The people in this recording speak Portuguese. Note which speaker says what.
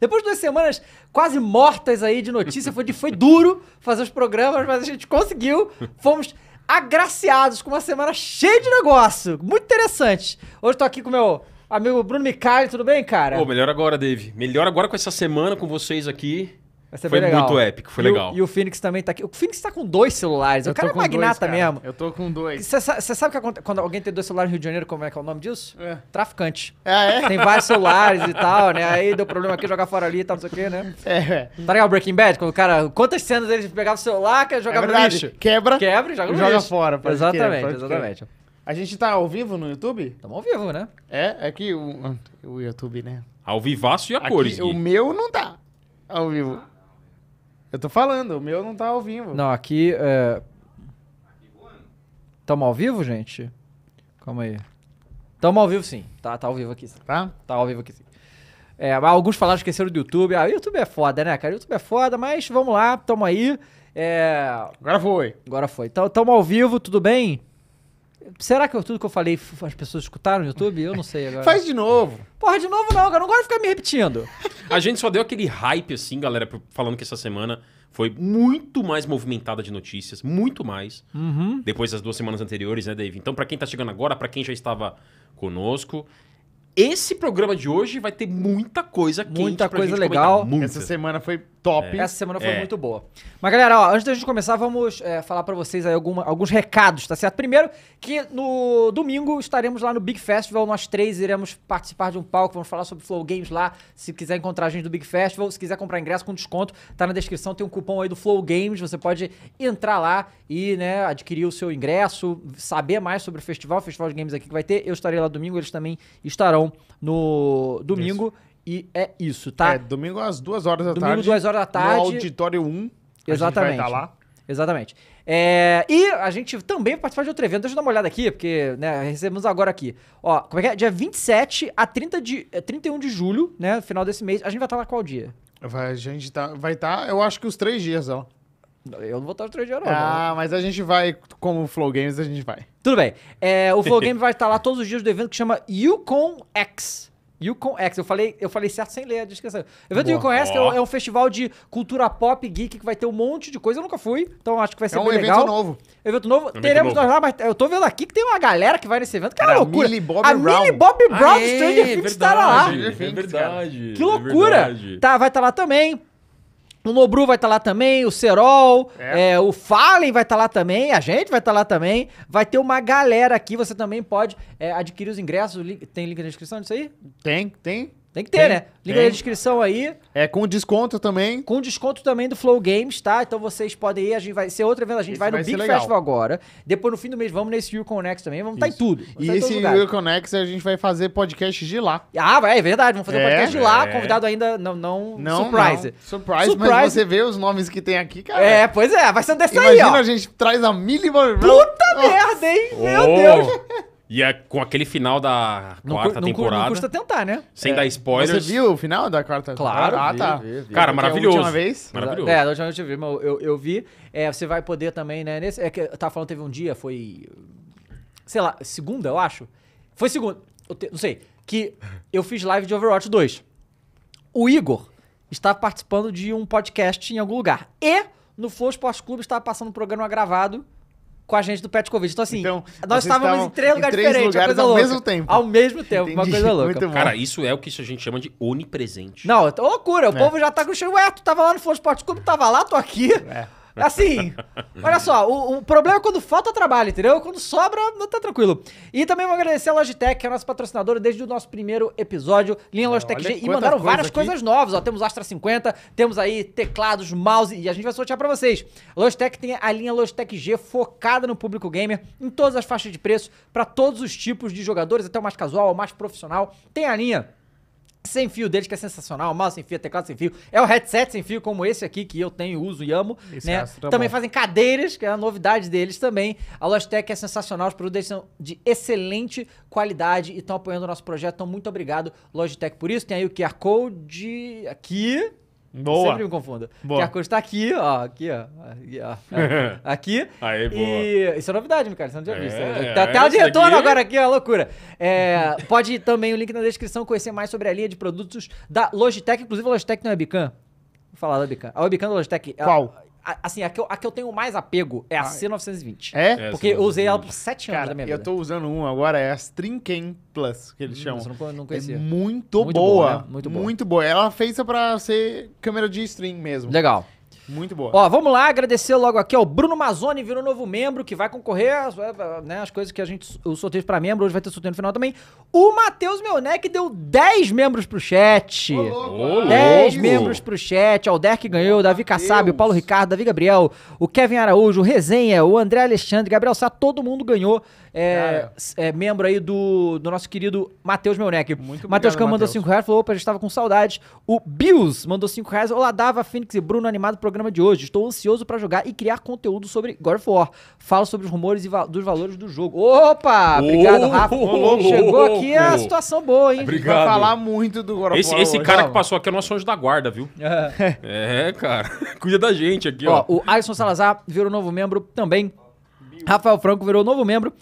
Speaker 1: Depois de duas semanas quase mortas aí de notícia, foi, foi duro fazer os programas, mas a gente conseguiu. Fomos agraciados com uma semana cheia de negócio. Muito interessante. Hoje estou aqui com o meu amigo Bruno Micali, tudo bem, cara? Pô, melhor agora, Dave. Melhor agora com essa semana com vocês aqui foi legal. muito épico, foi e legal. O, e o Phoenix também tá aqui. O Phoenix tá com dois celulares. Eu o cara é magnata dois, mesmo. Eu tô com dois. Você sabe que acontece, quando alguém tem dois celulares no Rio de Janeiro, como é que é o nome disso? É. Traficante. É, é? Tem vários celulares e tal, né? Aí deu problema aqui, jogar fora ali e tal, não sei o quê, né? É, é. Tá legal Breaking Bad? Quando o cara. Quantas cenas ele pegava o celular, que jogar é no lixo? Quebra. Quebra e joga no joga lixo. fora. Exatamente, exatamente. A gente tá ao vivo no YouTube? Tamo ao vivo, né? É, é que o, o YouTube, né? Ao vivaço e a aqui, cores. O meu não tá ao vivo. Eu tô falando, o meu não tá ao vivo. Não, aqui é. Tamo ao vivo, gente? Calma aí. Tamo ao vivo sim. Tá, tá ao vivo aqui sim. Tá? Tá ao vivo aqui sim. É, alguns falaram que esqueceram do YouTube. Ah, o YouTube é foda, né, cara? O YouTube é foda, mas vamos lá, tamo aí. É... Agora foi. Agora foi. Então, tamo ao vivo, tudo bem? Será que tudo que eu falei as pessoas escutaram no YouTube? Eu não sei agora. Faz de novo. Porra, de novo não, cara. não gosto de ficar me repetindo. A gente só deu aquele hype, assim, galera, falando que essa semana foi muito mais movimentada de notícias, muito mais. Uhum. Depois das duas semanas anteriores, né, Dave? Então, para quem tá chegando agora, para quem já estava conosco, esse programa de hoje vai ter muita coisa quente Muita pra coisa gente legal. Essa semana foi top. Essa semana foi É. muito boa. Mas galera, ó, antes da gente começar, vamos é, falar para vocês aí alguma- alguns recados, tá certo? Primeiro, que no domingo estaremos lá no Big Festival, nós três iremos participar de um palco, vamos falar sobre Flow Games lá. Se quiser encontrar a gente do Big Festival, se quiser comprar ingresso com desconto, tá na descrição, tem um cupom aí do Flow Games, você pode entrar lá e, né, adquirir o seu ingresso, saber mais sobre o festival, o festival de games aqui que vai ter. Eu estarei lá domingo, eles também estarão no domingo. Isso. E é isso, tá? É, domingo às duas horas da domingo, tarde. Domingo, duas horas da tarde. No Auditório 1. Exatamente. A gente vai estar lá. Exatamente. É, e a gente também vai participar de outro evento. Deixa eu dar uma olhada aqui, porque né, recebemos agora aqui. Ó, como é que é? Dia 27 a 30 de, 31 é, de julho, né? Final desse mês. A gente vai estar lá qual dia? Vai, a gente tá, vai estar, tá, eu acho que os três dias, ó. Eu não vou estar no 3 de herói. Ah, né? mas a gente vai, como o Flow Games, a gente vai. Tudo bem. É, o Flow Games vai estar lá todos os dias do evento que chama Yukon X. Yukon X, eu falei, eu falei certo sem ler a descrição. O evento Yukon X é, um, é um festival de cultura pop geek que vai ter um monte de coisa. Eu nunca fui, então acho que vai é ser é um bem evento legal. Novo. Evento novo. É evento Teremos novo. nós lá, mas eu tô vendo aqui que tem uma galera que vai nesse evento. Cara, é loucura. Millie a Brown. Millie Bob Brown ah, Stranger é, estará lá. É verdade. Que é loucura. É verdade. Tá, vai estar tá lá também. O Nobru vai estar tá lá também, o Serol, é. é o Fallen vai estar tá lá também, a gente vai estar tá lá também. Vai ter uma galera aqui, você também pode é, adquirir os ingressos. Tem link na descrição disso aí? Tem, tem. Tem que ter, tem, né? Liga na descrição aí. É com desconto também. Com desconto também do Flow Games, tá? Então vocês podem ir, a gente vai ser outra venda, a gente vai no vai Big Festival agora. Depois no fim do mês vamos nesse Euroconex também, vamos estar tá em tudo. Tá e tá esse Euroconex a gente vai fazer podcast de lá. Ah, é verdade, vamos fazer é, podcast de lá, é. convidado ainda não não, não surprise. Não. Surprise, surprise, mas você vê os nomes que tem aqui, cara. É, pois é, vai ser dessa Imagina aí, ó. Imagina a gente traz a Millie Puta oh. merda, hein? Oh. Meu Deus. E é com aquele final da quarta não, temporada. Não custa tentar, né? Sem é. dar spoilers. Você viu o final da quarta temporada? Claro. Ah, tá. Vi, vi, Cara, maravilhoso. a última vez? Maravilhoso. É, da última vez eu vi, mas eu, eu vi. É, você vai poder também, né? Nesse, é que eu tava falando, teve um dia, foi. Sei lá, segunda, eu acho. Foi segunda. Te, não sei. Que eu fiz live de Overwatch 2. O Igor estava participando de um podcast em algum lugar. E no Flow Esporte Clube estava passando um programa gravado com a gente do Petkovic. Então, assim, então, nós estávamos em três lugares três diferentes, lugares uma coisa ao louca. mesmo tempo. Ao mesmo tempo, Entendi. uma coisa louca. Cara, isso é o que a gente chama de onipresente. Não, é loucura. O é. povo já tá com o cheiro. Ué, tu tava lá no Flow Sport Clube, tava lá, tô aqui. É. Assim, olha só, o, o, problema é quando falta trabalho, entendeu? Quando sobra, não tá tranquilo. E também vou agradecer a Logitech, que é a nossa patrocinadora desde o nosso primeiro episódio, linha Logitech olha G. E mandaram coisa várias aqui. coisas novas, ó. Temos Astra 50, temos aí teclados, mouse, e a gente vai sortear pra vocês. Logitech tem a linha Logitech G focada no público gamer, em todas as faixas de preço, para todos os tipos de jogadores, até o mais casual, o mais profissional. Tem a linha sem fio dele, que é sensacional, mouse sem fio, teclado sem fio, é o headset sem fio, como esse aqui que eu tenho, uso e amo. né? Tá também bom. fazem cadeiras, que é a novidade deles também. A Logitech é sensacional, os produtos são de excelente qualidade e estão apoiando o nosso projeto. Então, muito obrigado, Logitech, por isso. Tem aí o QR Code aqui. Boa. Sempre me confundo. Boa. Que a coisa tá aqui, ó. Aqui, ó. Aqui. Ó, aqui Aí, boa. E isso é novidade, cara. Você não tinha é, visto. Né? É, tá até o de retorno aqui... É agora aqui, ó. Loucura. É, pode ir também o link na descrição conhecer mais sobre a linha de produtos da Logitech, inclusive a Logitech não é Bican. Vou falar da Webcam. A webcam da Logitech. Qual? A, assim, a que, eu, a que eu tenho mais apego é a ah, é. C920. É? é? Porque eu usei ela por 7 anos Cara, da minha vida. eu tô usando um agora, é a Strinken Plus, que eles hum, chamam. Nossa, eu não conhecia. É muito, muito boa. boa né? Muito boa. Muito boa. Ela fez para pra ser câmera de stream mesmo. Legal. Muito boa. Ó, vamos lá, agradecer logo aqui ao Bruno Mazzoni, virou novo membro, que vai concorrer às, é, né, às coisas que a gente. O sorteio para membro, hoje vai ter sorteio no final também. O Matheus Melnec deu 10 membros pro chat. Ô, louco. 10 louco. membros pro chat. Ó, o Derek ganhou, o Davi Kassab, o Paulo Ricardo, Davi Gabriel, o Kevin Araújo, o Resenha, o André Alexandre, Gabriel Sá, todo mundo ganhou é, é, membro aí do, do nosso querido Matheus Melneck. Muito Matheus Cam mandou 5 reais, falou, opa, já estava com saudade. O Bills mandou 5 reais. Olá, Dava, Phoenix e Bruno, animado programa de hoje. Estou ansioso para jogar e criar conteúdo sobre God of War. Falo sobre os rumores e va dos valores do jogo. Opa! Obrigado, oh, Rafa. Oh, oh, Chegou aqui a situação boa, hein? Obrigado. Vai falar muito do God of Esse, War esse hoje. cara que passou aqui é o nosso anjo da guarda, viu? É. é, cara. Cuida da gente aqui, ó. ó. O Alisson Salazar virou novo membro também. Rafael Franco virou novo membro.